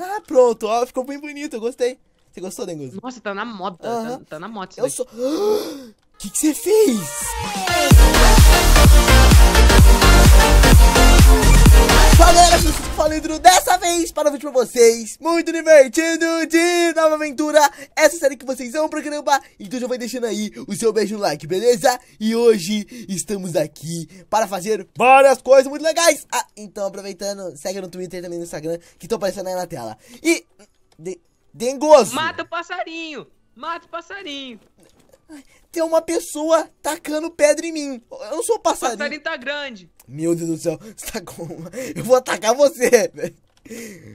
Ah, pronto, ó, ficou bem bonito, eu gostei. Você gostou, Denguzi? Nossa, tá na moda, tá, tá, na moda. Eu sou... O que você fez? É. Fala galera, eu sou o dessa vez para o vídeo pra vocês Muito divertido de Nova Aventura Essa série que vocês amam pra caramba Então já vai deixando aí o seu beijo no like, beleza? E hoje estamos aqui para fazer várias coisas muito legais Ah, então aproveitando, segue no Twitter e também no Instagram Que estão aparecendo aí na tela E... De, dengoso Mata o passarinho Mata o passarinho Tem uma pessoa tacando pedra em mim Eu não sou o passarinho O passarinho tá grande meu Deus do céu, você tá com uma... Eu vou atacar você, velho.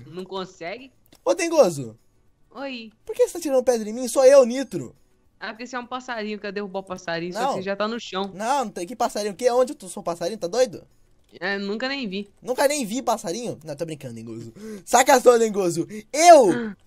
Não consegue? Ô, Dengoso. Oi. Por que você tá tirando pedra em mim? Sou eu, Nitro. Ah, porque você é um passarinho, quer derrubar o passarinho, não. só que você já tá no chão. Não, não tem que passarinho. Que onde eu sou passarinho? Tá doido? É, nunca nem vi. Nunca nem vi passarinho? Não, tô brincando, Dengoso. Saca só, Dengoso. Eu... Ah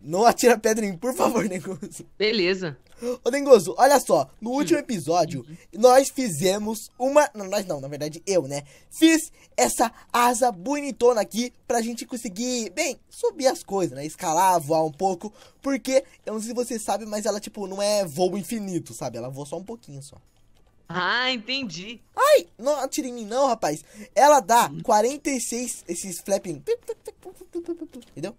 não atira pedra em mim, por favor, Dengoso. Beleza. Ô, Dengoso, olha só. No hum. último episódio, uhum. nós fizemos uma... Não, nós não, na verdade, eu, né? Fiz essa asa bonitona aqui pra gente conseguir, bem, subir as coisas, né? Escalar, voar um pouco. Porque, eu não sei se você sabe, mas ela, tipo, não é voo infinito, sabe? Ela voa só um pouquinho, só. Ah, entendi. Ai, não atira em mim não, rapaz. Ela dá 46, hum. esses flapping... Entendeu?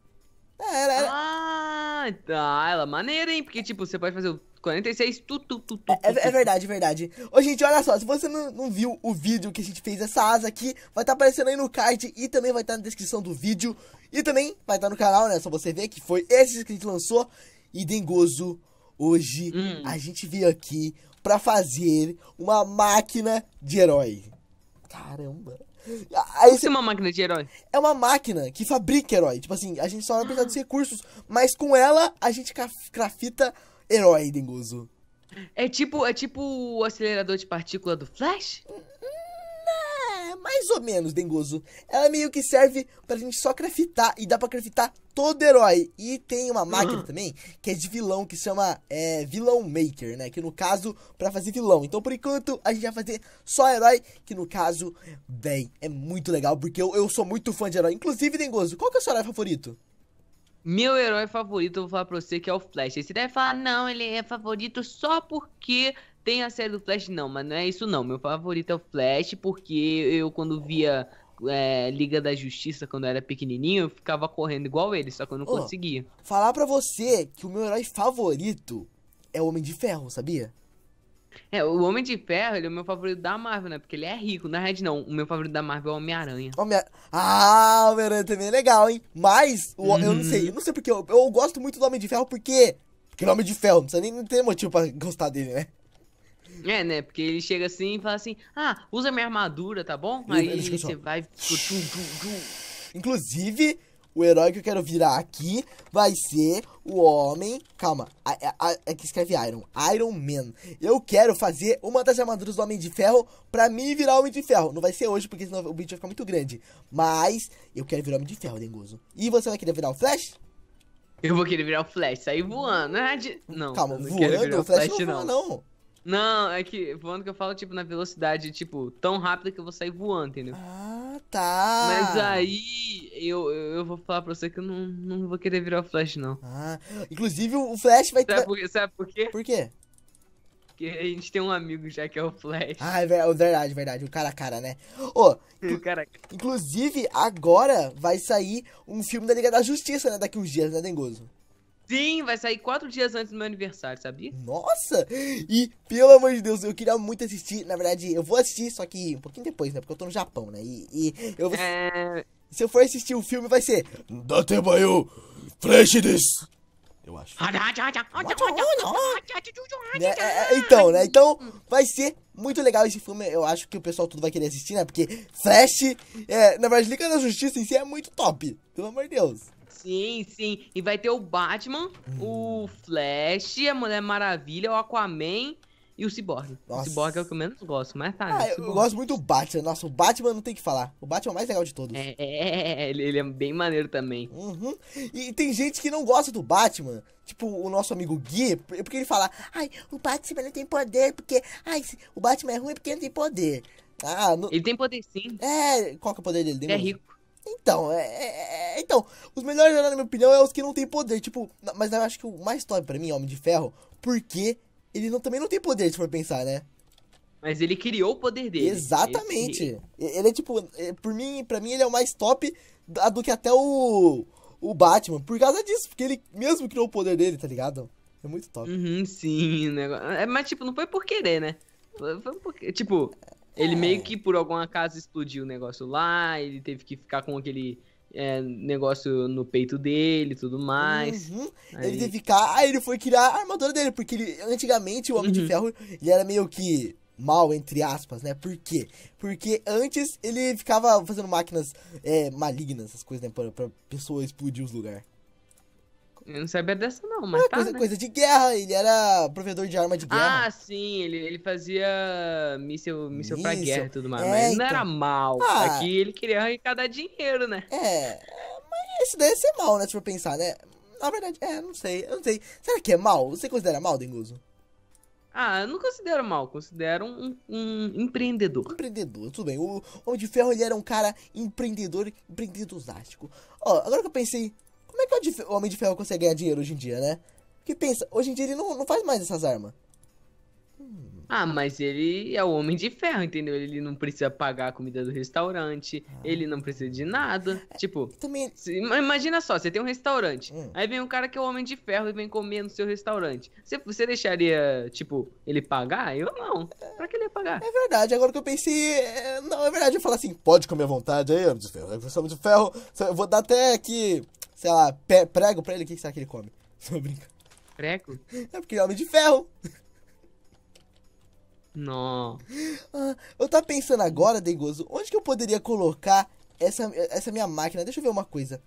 É, era, era... Ah, tá. Ela é maneira, hein? Porque, tipo, você pode fazer o 46, tu, tu, tu, tu, é, é verdade, verdade. Ô, gente, olha só, se você não, não viu o vídeo que a gente fez essa asa aqui, vai estar tá aparecendo aí no card e também vai estar tá na descrição do vídeo. E também vai estar tá no canal, né? Só você ver que foi esse que a gente lançou. E Dengoso, hoje hum. a gente veio aqui pra fazer uma máquina de herói. Caramba. Aí Isso você... é uma máquina de herói. É uma máquina que fabrica herói. Tipo assim, a gente só vai precisar dos recursos, mas com ela a gente crafita herói, Dengozo. É tipo, é tipo o acelerador de partícula do Flash? Não, hum, é, mais ou menos, Dengozo. Ela meio que serve pra gente só craftar e dá pra craftar todo herói. E tem uma máquina uhum. também que é de vilão, que chama é, Vilão Maker, né? Que no caso, para fazer vilão. Então, por enquanto, a gente vai fazer só herói, que no caso, bem, é muito legal, porque eu, eu sou muito fã de herói. Inclusive, Dengoso, qual que é o seu herói favorito? Meu herói favorito, eu vou falar pra você que é o Flash. Aí você deve falar, não, ele é favorito só porque tem a série do Flash. Não, mas não é isso não. Meu favorito é o Flash, porque eu quando via é, Liga da Justiça quando eu era pequenininho, eu ficava correndo igual ele, só que eu não oh, conseguia. Falar para você que o meu herói favorito é o Homem de Ferro, sabia? É, o Homem de Ferro, ele é o meu favorito da Marvel, né? Porque ele é rico. Na Red não. O meu favorito da Marvel é o Homem-Aranha. Homem ah, o Homem-Aranha também é legal, hein? Mas, o, uhum. eu não uhum. sei. Eu não sei porque. Eu, eu gosto muito do Homem de Ferro porque... Porque o é Homem de Ferro, não precisa nem ter motivo pra gostar dele, né? É, né? Porque ele chega assim e fala assim: ah, usa minha armadura, tá bom? Aí você vai. Inclusive, o herói que eu quero virar aqui vai ser o homem. Calma, aqui é escreve Iron. Iron Man. Eu quero fazer uma das armaduras do Homem de Ferro pra mim virar Homem de Ferro. Não vai ser hoje, porque senão o vídeo vai ficar muito grande. Mas eu quero virar Homem de Ferro, Dengoso. E você vai querer virar o Flash? Eu vou querer virar o Flash, sair voando. Né? Não, Calma, não voando? Virar o Flash, Flash não, não. não. Não, é que voando que eu falo, tipo, na velocidade, tipo, tão rápida que eu vou sair voando, entendeu? Ah, tá. Mas aí eu, eu, eu vou falar pra você que eu não, não vou querer virar o Flash, não. Ah, inclusive o Flash vai... Sabe sabe por quê? Por quê? Porque a gente tem um amigo já que é o Flash. Ah, é verdade, verdade. O cara a cara, né? Ô, oh, o cara... inclusive, agora vai sair um filme da Liga da Justiça, né? Daqui uns dias, né, Dengoso? Sim, vai sair quatro dias antes do meu aniversário, sabia? Nossa! E, pelo amor de Deus, eu queria muito assistir. Na verdade, eu vou assistir, só que um pouquinho depois, né? Porque eu tô no Japão, né? E, e eu vou... É... Se eu for assistir o um filme, vai ser... Datebayo Flash This! Eu acho. né? É, então, né? Então, hum. vai ser muito legal esse filme. Eu acho que o pessoal tudo vai querer assistir, né? Porque Flash, é, na verdade, Liga da Justiça em si é muito top. Pelo amor de Deus. Sim, sim. E vai ter o Batman, hum. o Flash, a Mulher Maravilha, o Aquaman e o Cyborg. Nossa. O Cyborg é o que eu menos gosto, mas tá. Né? Ah, eu gosto muito do Batman. Nossa, o Batman não tem que falar. O Batman é o mais legal de todos. É, é, é ele é bem maneiro também. Uhum. E tem gente que não gosta do Batman. Tipo, o nosso amigo Gui, é porque ele fala, ai, o Batman não tem poder, porque. Ai, o Batman é ruim é porque não tem poder. Ah, não... Ele tem poder sim. É, qual que é o poder dele? Ele é rico. Então, é, é, é, então, os melhores heróis, na minha opinião, é os que não tem poder. Tipo, mas eu acho que o mais top pra mim é Homem de Ferro, porque ele não, também não tem poder, se for pensar, né? Mas ele criou o poder dele. Exatamente. Ele é tipo, é, por mim, pra mim ele é o mais top do que até o, o Batman. Por causa disso, porque ele mesmo criou o poder dele, tá ligado? É muito top. Uhum, sim, negócio. Né? É, mas tipo, não foi por querer, né? Foi, foi porque, tipo, ele é. meio que por algum acaso explodiu o negócio lá, ele teve que ficar com aquele é, negócio no peito dele e tudo mais. Uhum. Aí... Ele teve que ficar. Aí ele foi criar a armadura dele, porque ele, antigamente o Homem uhum. de Ferro ele era meio que mal, entre aspas, né? Por quê? Porque antes ele ficava fazendo máquinas é, malignas, essas coisas, né? Pra, pra pessoa explodir os lugares. Eu não sabia dessa não, mas é, tá, coisa, né? coisa de guerra, ele era provedor de arma de guerra. Ah, sim, ele, ele fazia míssil, míssil, míssil pra guerra e tudo mais, é, mas então... não era então. mal. Ah. Aqui é ele queria arrecadar dinheiro, né? É, mas isso deve ser mal, né, se for pensar, né? Na verdade, é, não sei, eu não sei. Será que é mal? Você considera mal, Denguzo? Ah, eu não considero mal, considero um, um, empreendedor. Empreendedor, tudo bem. O Homem de Ferro ele era um cara empreendedor, empreendedorástico. Ó, agora que eu pensei, como é que o Homem de Ferro consegue ganhar dinheiro hoje em dia, né? Que pensa, hoje em dia ele não, não faz mais essas armas. Ah, mas ele é o homem de ferro, entendeu? Ele não precisa pagar a comida do restaurante, ah. ele não precisa de nada. É, tipo, também... imagina só, você tem um restaurante, hum. aí vem um cara que é o homem de ferro e vem comer no seu restaurante. Você, você deixaria, tipo, ele pagar? Eu não. É, pra que ele ia pagar? É verdade, agora que eu pensei. É, não, é verdade, eu falar assim, pode comer à vontade aí, homem de ferro. Eu sou homem de ferro, eu vou dar até aqui sei lá, prego pra ele, o que, será que ele come? Só brincando. Prego? É porque ele é homem de ferro. Não. Ah, eu tava pensando agora, degoso onde que eu poderia colocar essa, essa minha máquina? Deixa eu ver uma coisa.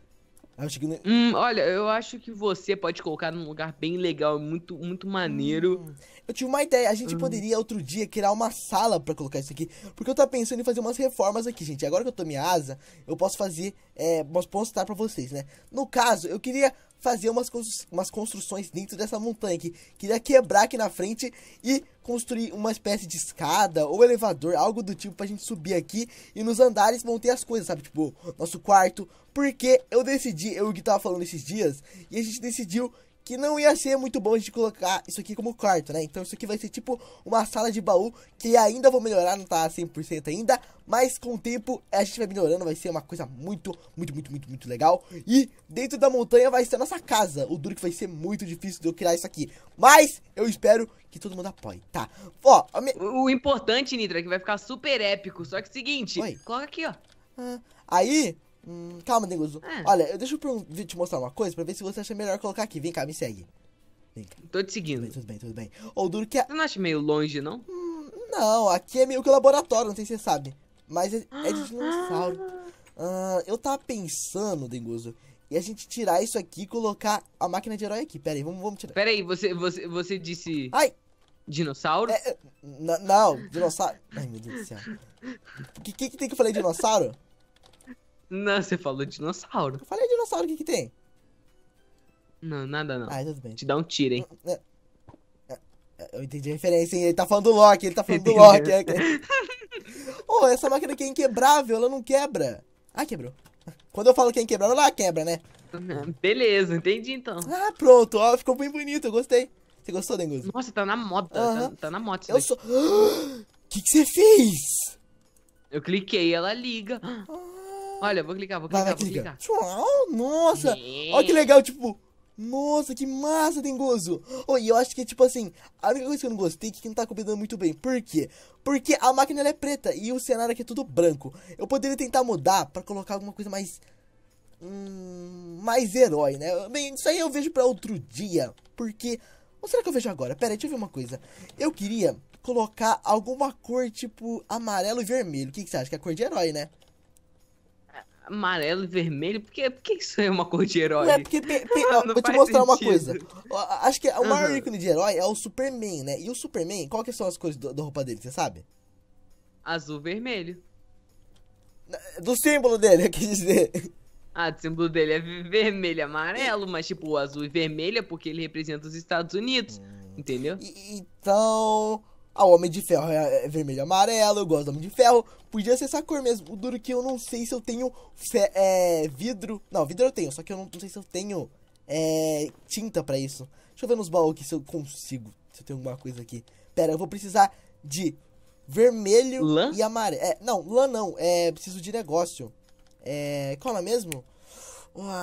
Acho que... Hum, olha, eu acho que você pode colocar num lugar bem legal, muito, muito maneiro. Hum. Eu tive uma ideia, a gente hum. poderia outro dia criar uma sala para colocar isso aqui, porque eu tava pensando em fazer umas reformas aqui, gente. Agora que eu tô minha asa, eu posso fazer, é, posso postar para vocês, né? No caso, eu queria fazer umas, umas construções dentro dessa montanha, que queria quebrar aqui na frente e construir uma espécie de escada ou elevador, algo do tipo pra gente subir aqui e nos andares vão ter as coisas, sabe? Tipo, nosso quarto. Porque eu decidi, eu que tava falando esses dias, e a gente decidiu que não ia ser muito bom a gente colocar isso aqui como quarto, né? Então isso aqui vai ser tipo uma sala de baú que ainda vou melhorar, não tá 100% ainda, mas com o tempo a gente vai melhorando, vai ser uma coisa muito, muito, muito, muito, muito legal. E dentro da montanha vai ser a nossa casa, o duro que vai ser muito difícil de eu criar isso aqui. Mas eu espero que todo mundo apoie, tá? Ó, minha... o, importante, Nidra, é que vai ficar super épico, só que é o seguinte, Oi? coloca aqui, ó. Ah, aí Hum, calma, Denguzu. É. Olha, eu deixa eu te mostrar uma coisa pra ver se você acha melhor colocar aqui. Vem cá, me segue. Vem cá. Tô te seguindo. Tudo bem, tudo bem. Tudo bem. Ou duro que é Você não acha meio longe, não? Hum, não, aqui é meio que laboratório, não sei se você sabe. Mas é, é de ah, dinossauro. Ah. ah. eu tava pensando, Denguzu, e a gente tirar isso aqui e colocar a máquina de herói aqui. Pera aí, vamos, vamos tirar. Pera aí, você, você, você disse... Ai! Dinossauro? É, é não, dinossauro. Ai, meu Deus do céu. O que, que, que tem que falar dinossauro? Não, você falou dinossauro. Eu falei dinossauro, o que que tem? Não, nada não. Ah, tudo bem. Te dá um tiro, hein? É, é, é, eu entendi a referência, hein? Ele tá falando do Loki, ele tá falando do Loki. oh, essa máquina aqui é inquebrável, ela não quebra. Ah, quebrou. Quando eu falo que é inquebrável, ela quebra, né? Beleza, entendi então. Ah, pronto, ó, ficou bem bonito, eu gostei. Você gostou, Denguzo? Nossa, tá na moda, tá, tá, na moda. Eu sou... O que que você fez? Eu cliquei, ela liga. Ah. Olha, vou clicar, vou clicar, vai, vou clica. clicar. Uau, nossa! É. Olha que legal, tipo... Nossa, que massa, tem gozo. Oh, e eu acho que, tipo assim, a única coisa que eu não gostei é que não tá combinando muito bem. Por quê? Porque a máquina é preta e o cenário aqui é tudo branco. Eu poderia tentar mudar pra colocar alguma coisa mais... Hum, mais herói, né? Bem, isso aí eu vejo pra outro dia. Porque... Ou será que eu vejo agora? Pera aí, deixa eu ver uma coisa. Eu queria colocar alguma cor, tipo, amarelo e vermelho. O que, que você acha? Que é a cor de herói, né? amarelo e vermelho, porque, porque isso é uma cor de herói? É, porque tem, tem, ah, vou te mostrar sentido. uma coisa. Acho que o maior uhum. ícone de herói é o Superman, né? E o Superman, qual que são as cores do, da roupa dele, você sabe? Azul vermelho. Do símbolo dele, eu quis dizer. Ah, o símbolo dele é vermelho e amarelo, mas tipo, o azul e vermelho é porque ele representa os Estados Unidos, hum. entendeu? então, ah, o Homem de Ferro é, é vermelho e amarelo, eu gosto do Homem de Ferro. Podia ser essa cor mesmo. O duro é que eu não sei se eu tenho é, vidro. Não, vidro eu tenho, só que eu não, não sei se eu tenho é, tinta pra isso. Deixa eu ver nos baús aqui se eu consigo. Se eu tenho alguma coisa aqui. Pera, eu vou precisar de vermelho lã? e amarelo. É, não, lã não. É, preciso de negócio. É, qual é mesmo?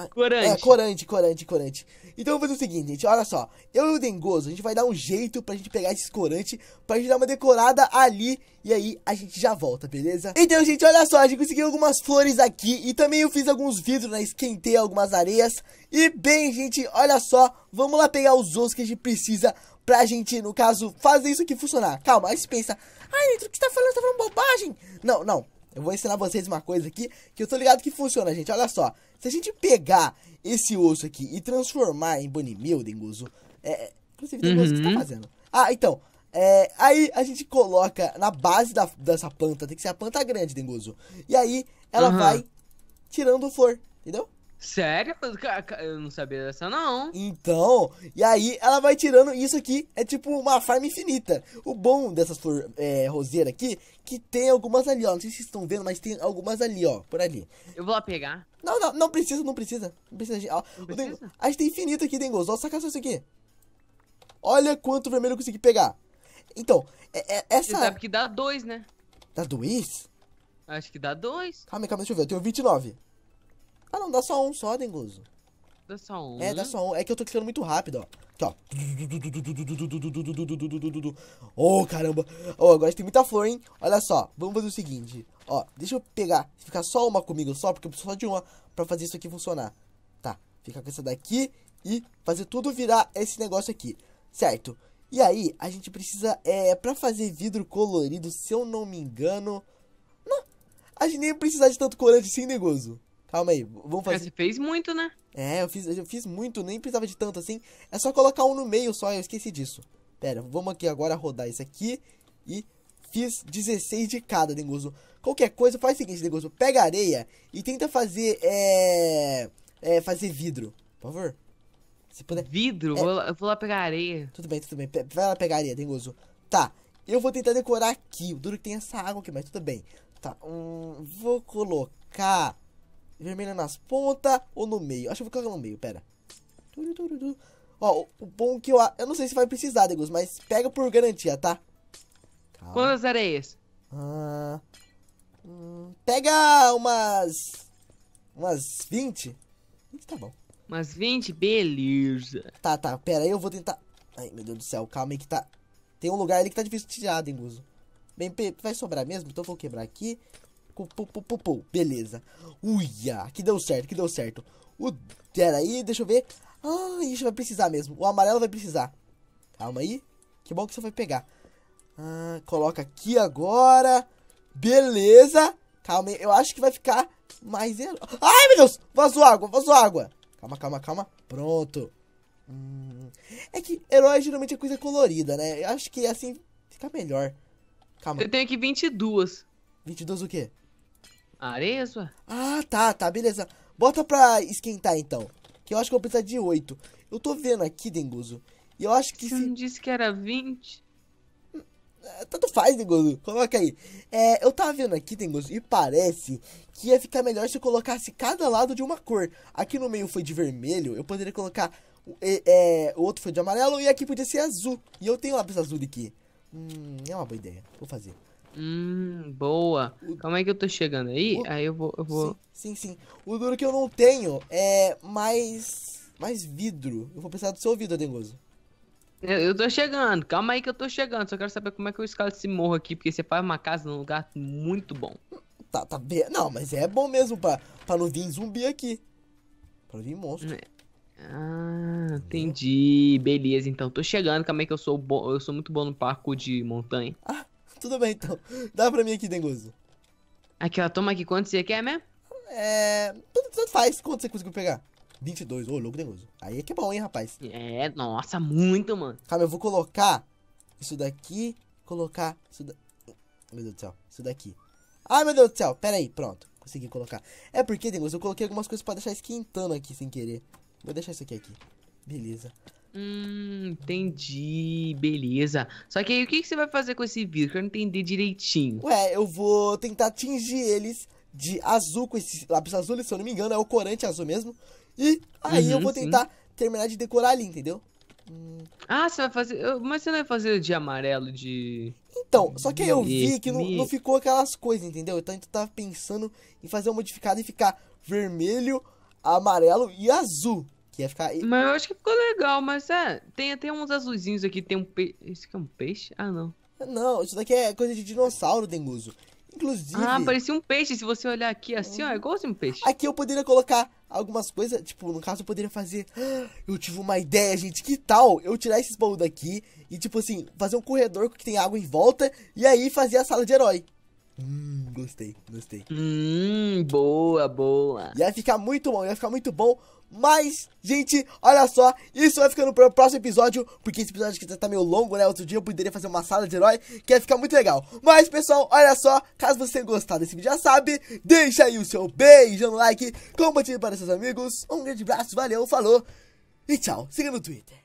corante. É, corante, corante, corante. Então vamos fazer o seguinte, gente. Olha só. Eu e o Dengoso, a gente vai dar um jeito pra gente pegar esses corantes, pra gente dar uma decorada ali. E aí a gente já volta, beleza? Então, gente, olha só. A gente conseguiu algumas flores aqui. E também eu fiz alguns vidros, né? Esquentei algumas areias. E bem, gente, olha só. Vamos lá pegar os ossos que a gente precisa pra gente, no caso, fazer isso aqui funcionar. Calma, aí você pensa. Ai, Nitro, o que você tá falando? Você tá falando bobagem? Não, não. Eu vou ensinar vocês uma coisa aqui que eu tô ligado que funciona, gente. Olha só. Se a gente pegar esse osso aqui e transformar em Bonimil, Denguzo. É, inclusive, Denguzo, uhum. o que você tá uhum. fazendo? Ah, então. É, aí a gente coloca na base da, dessa planta. Tem que ser a planta grande, Denguzo. E aí ela uhum. vai tirando flor, entendeu? Sério? Eu não sabia dessa, não. Então, e aí ela vai tirando. Isso aqui é tipo uma farm infinita. O bom dessas flor é, roseira aqui, que tem algumas ali, ó. Não sei se vocês estão vendo, mas tem algumas ali, ó. Por ali. Eu vou lá pegar. Não, não, não precisa, não precisa. Não precisa. Ó, não precisa? a gente tem infinito aqui, tem gozo. Ó, saca só isso aqui. Olha quanto vermelho eu consegui pegar. Então, é, é, essa. Você sabe que dá dois, né? Dá dois? Acho que dá dois. Calma, calma, deixa eu ver. Eu tenho 29. Ah, não, dá só um só, Denguso. Dá só um. É, dá só um. É que eu tô clicando muito rápido, ó. Aqui, ó. Oh, caramba. Oh, agora tem muita flor, hein? Olha só, vamos fazer o seguinte. Ó, deixa eu pegar, ficar só uma comigo só, porque eu preciso só de uma pra fazer isso aqui funcionar. Tá, fica com essa daqui e fazer tudo virar esse negócio aqui, certo? E aí, a gente precisa, é, pra fazer vidro colorido, se eu não me engano... Não, a gente nem precisa de tanto corante sim, negoso. Calma aí, vamos é, fazer. Você fez muito, né? É, eu fiz, eu fiz muito, nem precisava de tanto assim. É só colocar um no meio só, eu esqueci disso. Pera, vamos aqui agora rodar isso aqui. E fiz 16 de cada, Denguzo. Qualquer coisa, faz o seguinte, Denguzo. Pega areia e tenta fazer, é... é fazer vidro, por favor. Se puder. Vidro? É. Vou lá, eu vou lá pegar areia. Tudo bem, tudo bem. vai lá pegar areia, Denguzo. Tá, eu vou tentar decorar aqui. O duro é que tem essa água aqui, mas tudo bem. Tá, hum, vou colocar vermelha nas pontas ou no meio? Acho que eu vou colocar no meio, pera. Ó, o bom é que eu... Eu não sei se vai precisar, Degus, mas pega por garantia, tá? Calma. Quantas areias? É ah, hum, pega umas... Umas 20. 20 tá bom. Umas 20? Beleza. Tá, tá, pera aí, eu vou tentar... Ai, meu Deus do céu, calma aí que tá... Tem um lugar ali que tá difícil de tirar, Denguso. Bem, vai sobrar mesmo, então eu vou quebrar aqui. Beleza. Uia, que deu certo, que deu certo. O... Pera aí, deixa eu ver. Ah, isso vai precisar mesmo. O amarelo vai precisar. Calma aí. Que bom que você vai pegar. Ah, coloca aqui agora. Beleza. Calma aí. Eu acho que vai ficar mais... Ai, meu Deus. Vazou água, vazou água. Calma, calma, calma. Pronto. Hum. É que herói geralmente é coisa colorida, né? Eu acho que é assim fica melhor. Calma. Eu tenho aqui 22. 22 o quê? Areias, Ah, tá, tá, beleza. Bota pra esquentar então. Que eu acho que eu vou precisar de 8. Eu tô vendo aqui, Denguzo. E eu acho que. Você se... não disse que era 20? É, tanto faz, Dengoso. Coloca aí. É, eu tava vendo aqui, Dengoso, e parece que ia ficar melhor se eu colocasse cada lado de uma cor. Aqui no meio foi de vermelho, eu poderia colocar. É, é, o outro foi de amarelo e aqui podia ser azul. E eu tenho lápis azul aqui. Hum, é uma boa ideia. Vou fazer. Hum, boa. O... Como é que eu tô chegando aí? O... Aí eu vou, eu vou. Sim, sim, sim. O duro que eu não tenho é mais. mais vidro. Eu vou precisar do seu vidro, Dengoso. Eu, eu tô chegando, calma aí que eu tô chegando. Só quero saber como é que eu escalo esse morro aqui, porque você faz uma casa num lugar muito bom. Tá, tá bem. Não, mas é bom mesmo pra, pra não vir zumbi aqui. Pra vir monstro. É. Ah, entendi. Beleza, então tô chegando. calma aí que eu sou bom? Eu sou muito bom no parco de montanha. Ah, Tudo bem, então. Dá pra mim aqui, Dengoso. Aqui, ó. Toma aqui. Quanto você quer mesmo? Né? É... Tanto, faz. Quanto você conseguiu pegar? 22. Ô, oh, louco, Dengoso. Aí é que é bom, hein, rapaz. É, nossa. Muito, mano. Calma, eu vou colocar isso daqui. Colocar isso daqui. Meu Deus do céu. Isso daqui. Ai, meu Deus do céu. Pera aí. Pronto. Consegui colocar. É porque, Dengoso, eu coloquei algumas coisas pra deixar esquentando aqui sem querer. Vou deixar isso aqui aqui. Beleza. Hum, entendi. Beleza. Só que aí o que, que você vai fazer com esse vírus? Que eu não entendi direitinho. Ué, eu vou tentar atingir eles de azul com esse lápis azul, se eu não me engano, é o corante azul mesmo. E aí uhum, eu vou uhum, tentar sim. terminar de decorar ali, entendeu? Hum. Ah, você vai fazer. Mas você não vai fazer de amarelo de. Então, só que aí eu vi que não, não ficou aquelas coisas, entendeu? Então eu tava tá pensando em fazer uma modificado e ficar vermelho, amarelo e azul. Que ia ficar. Mas eu acho que ficou legal, mas é. Tem até uns azulzinhos aqui, tem um peixe. Esse aqui é um peixe? Ah, não. Não, isso daqui é coisa de dinossauro, Denguso. Inclusive. Ah, parecia um peixe. Se você olhar aqui assim, ó, é igualzinho assim um peixe. Aqui eu poderia colocar algumas coisas. Tipo, no caso, eu poderia fazer. Ah, eu tive uma ideia, gente. Que tal eu tirar esses baús daqui e, tipo assim, fazer um corredor que tem água em volta e aí fazer a sala de herói? Hum, gostei, gostei. Hum, boa, boa. Ia ficar muito bom, ia ficar muito bom. Mas, gente, olha só, isso vai ficando pro próximo episódio, porque esse episódio aqui tá meio longo, né? Outro dia eu poderia fazer uma sala de herói, que ia ficar muito legal. Mas, pessoal, olha só, caso você tenha gostado desse vídeo, já sabe, deixa aí o seu beijo no like, compartilhe para seus amigos. Um grande abraço, valeu, falou e tchau. Siga no Twitter.